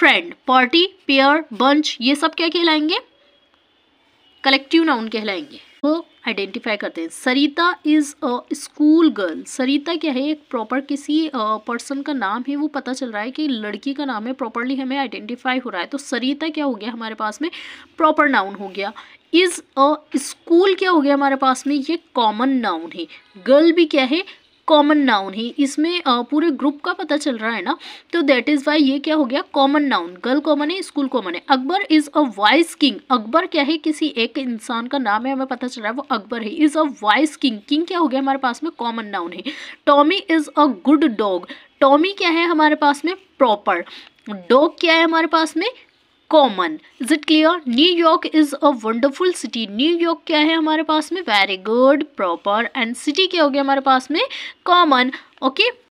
friend party pair bunch ये सब क्या कहलाएंगे कलेक्टिव नाउन कहलाएंगे वो आइडेंटिफाई करते हैं Sarita is a school girl Sarita क्या है एक प्रॉपर किसी पर्सन का नाम है वो पता चल रहा है कि लड़की का नाम है प्रॉपरली हमें आइडेंटिफाई हो रहा है तो सरिता क्या हो गया हमारे पास में प्रॉपर नाउन हो गया इज़ अ स्कूल क्या हो गया हमारे पास में ये कॉमन नाउन है गर्ल भी क्या है कॉमन नाउन ही इसमें पूरे ग्रुप का पता चल रहा है ना तो दैट इज़ वाई ये क्या हो गया कॉमन नाउन गर्ल कॉमन है स्कूल कॉमन है Akbar is a wise king Akbar क्या है किसी एक इंसान का नाम है हमें पता चल रहा है वो अकबर है is a wise king king क्या हो गया हमारे पास में कॉमन नाउन है Tommy is a good dog Tommy क्या है हमारे पास में प्रॉपर डॉग क्या है हमारे पास में common is it clear New York is a wonderful city New York क्या है हमारे पास में very good proper and city क्या हो गया हमारे पास में कॉमन ओके